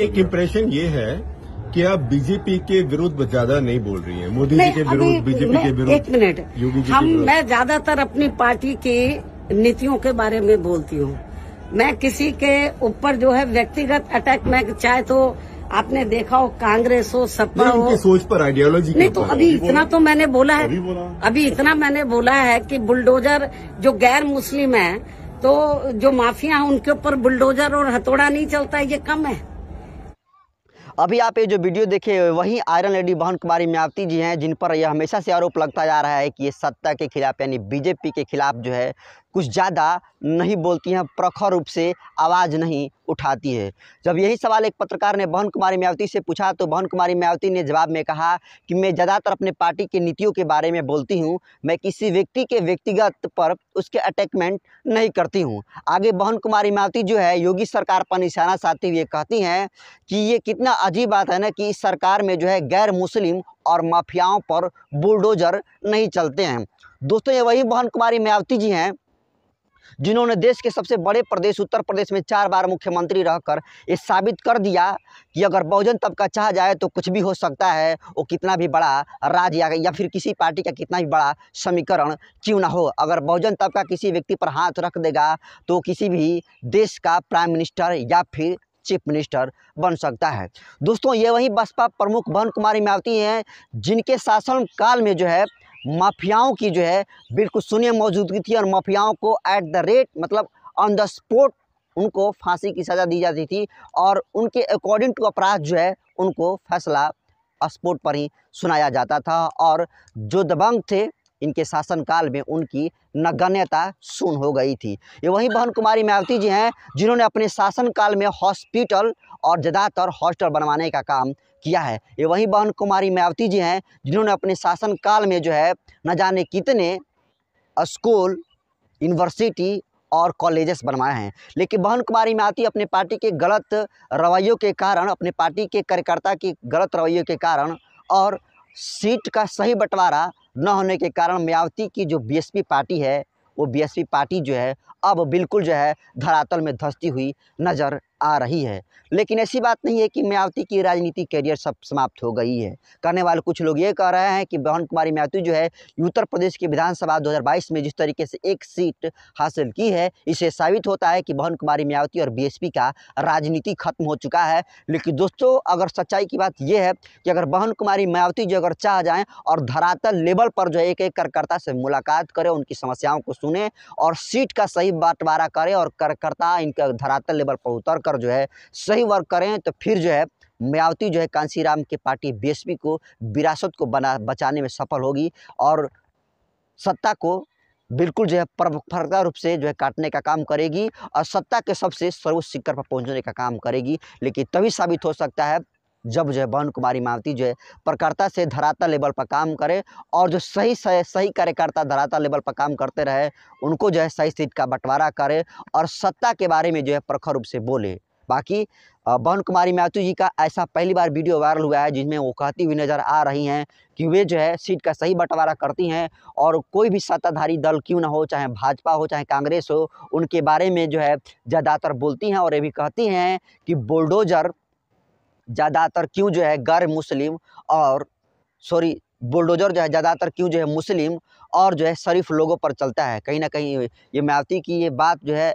एक इम्प्रेशन ये है कि आप बीजेपी के विरुद्ध ज्यादा नहीं बोल रही हैं मोदी जी के विरुद्ध बीजेपी के विरुद्ध एक मिनट योगी जी हम मैं ज्यादातर अपनी पार्टी की नीतियों के बारे में बोलती हूँ मैं किसी के ऊपर जो है व्यक्तिगत अटैक मैं चाहे तो आपने देखा हो कांग्रेस हो सपा हो सोच पर आइडियोलॉजी नहीं तो अभी इतना तो मैंने बोला है अभी इतना मैंने बोला है कि बुलडोजर जो गैर मुस्लिम है तो जो माफिया है उनके ऊपर बुलडोजर और हथौड़ा नहीं चलता ये कम है अभी आप ये जो वीडियो देखे वही आयरन लेडी बहन कुमारी मायावती जी हैं जिन पर यह हमेशा से आरोप लगता जा रहा है कि ये सत्ता के खिलाफ यानी बीजेपी के खिलाफ जो है कुछ ज़्यादा नहीं बोलती हैं प्रखर रूप से आवाज़ नहीं उठाती है जब यही सवाल एक पत्रकार ने बहन कुमारी मायावती से पूछा तो बहन कुमारी मायावती ने जवाब में कहा कि मैं ज़्यादातर अपने पार्टी की नीतियों के बारे में बोलती हूँ मैं किसी व्यक्ति के व्यक्तिगत पर उसके अटैकमेंट नहीं करती हूँ आगे बहन कुमारी मायावती जो है योगी सरकार पर निशाना साधते हुए कहती हैं कि ये कितना अजीब बात है ना कि इस सरकार में जो है गैर मुस्लिम और माफियाओं पर बुलडोजर नहीं चलते हैं दोस्तों ये वही मोहन कुमारी मायावती जी हैं जिन्होंने देश के सबसे बड़े प्रदेश उत्तर प्रदेश में चार बार मुख्यमंत्री रहकर ये साबित कर दिया कि अगर बहुजन तबका चाह जाए तो कुछ भी हो सकता है वो कितना भी बड़ा राज्य या, या फिर किसी पार्टी का कितना भी बड़ा समीकरण क्यों ना हो अगर बहुजन तबका किसी व्यक्ति पर हाथ रख देगा तो किसी भी देश का प्राइम मिनिस्टर या फिर चीफ मिनिस्टर बन सकता है दोस्तों ये वही बसपा प्रमुख बहन कुमारी मायावती हैं जिनके शासनकाल में जो है माफियाओं की जो है बिल्कुल शून्य मौजूदगी थी और माफियाओं को एट द रेट मतलब ऑन द स्पॉट उनको फांसी की सज़ा दी जाती थी और उनके अकॉर्डिंग टू अपराध जो है उनको फैसला स्पोर्ट पर ही सुनाया जाता था और जो दबंग थे इनके शासनकाल में उनकी नगण्यता शून्य हो गई थी ये वही बहन कुमारी मायावती जी हैं जिन्होंने अपने शासनकाल में हॉस्पिटल और ज़्यादातर हॉस्टल बनवाने का काम किया है ये वही बहन कुमारी मायावती जी हैं जिन्होंने अपने शासनकाल में जो है न जाने कितने स्कूल यूनिवर्सिटी और कॉलेजेस बनवाए हैं लेकिन बहन कुमारी मायावती अपने पार्टी के गलत रवैयों के कारण अपने पार्टी के कार्यकर्ता के गलत रवैयों के कारण और सीट का सही बंटवारा न होने के कारण मायावती की जो बीएसपी पार्टी है वो बीएसपी पार्टी जो है अब बिल्कुल जो है धरातल में धस्ती हुई नज़र आ रही है लेकिन ऐसी बात नहीं है कि मायावती की राजनीति कैरियर सब समाप्त हो गई है कहने वाले कुछ लोग ये कह रहे हैं कि बहन कुमारी मायावती जो है उत्तर प्रदेश की विधानसभा 2022 में जिस तरीके से एक सीट हासिल की है इसे साबित होता है कि बहन कुमारी मायावती और बी का राजनीति खत्म हो चुका है लेकिन दोस्तों अगर सच्चाई की बात यह है कि अगर बहन कुमारी मायावती जो अगर चाह जाएँ और धरातल लेवल पर जो एक एक कार्यकर्ता से मुलाकात करें उनकी समस्याओं को सुने और सीट का सही बंटवारा करें और कार्यकर्ता इनका धरातल लेवल पर उतर कर कर जो है सही वर्क करें तो फिर जो है मायावती जो है कांसीराम की पार्टी बी को विरासत को बना बचाने में सफल होगी और सत्ता को बिल्कुल जो है प्रमुखता रूप से जो है काटने का काम करेगी और सत्ता के सबसे सर्वोच्च शिखर पर पहुंचने का काम करेगी लेकिन तभी साबित हो सकता है जब जो है बहन कुमारी मावती जो है प्रकर्ता से धरातल लेवल पर काम करे और जो सही सही, सही कार्यकर्ता धरातल लेवल पर काम करते रहे उनको जो है सही सीट का बंटवारा करे और सत्ता के बारे में जो है प्रखर रूप से बोले बाकी बहन कुमारी मावती जी का ऐसा पहली बार वीडियो वायरल हुआ है जिसमें वो कहती हुई नज़र आ रही हैं कि वे जो है सीट का सही बंटवारा करती हैं और कोई भी सत्ताधारी दल क्यों ना हो चाहे भाजपा हो चाहे कांग्रेस हो उनके बारे में जो है ज़्यादातर बोलती हैं और ये भी कहती हैं कि बुलडोजर ज़्यादातर क्यों जो है गैर मुस्लिम और सॉरी बुलडोजर जो है ज़्यादातर क्यों जो है मुस्लिम और जो है शरीफ लोगों पर चलता है कहीं ना कहीं ये मायावती की ये बात जो है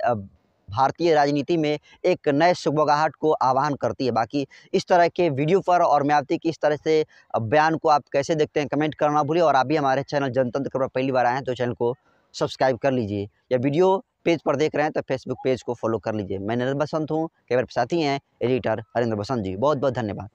भारतीय राजनीति में एक नए सुबगाहट को आह्वान करती है बाकी इस तरह के वीडियो पर और मायावती की इस तरह से बयान को आप कैसे देखते हैं कमेंट करना भूलिए और आप भी हमारे चैनल जनतंत्र पर पहली बार आए हैं तो चैनल को सब्सक्राइब कर लीजिए यह वीडियो पेज पर देख रहे हैं तो फेसबुक पेज को फॉलो कर लीजिए मैं नरेंद्र बसंत हूँ कैमरा साथी हैं एडिटर हरेंद्र बसंत जी बहुत बहुत धन्यवाद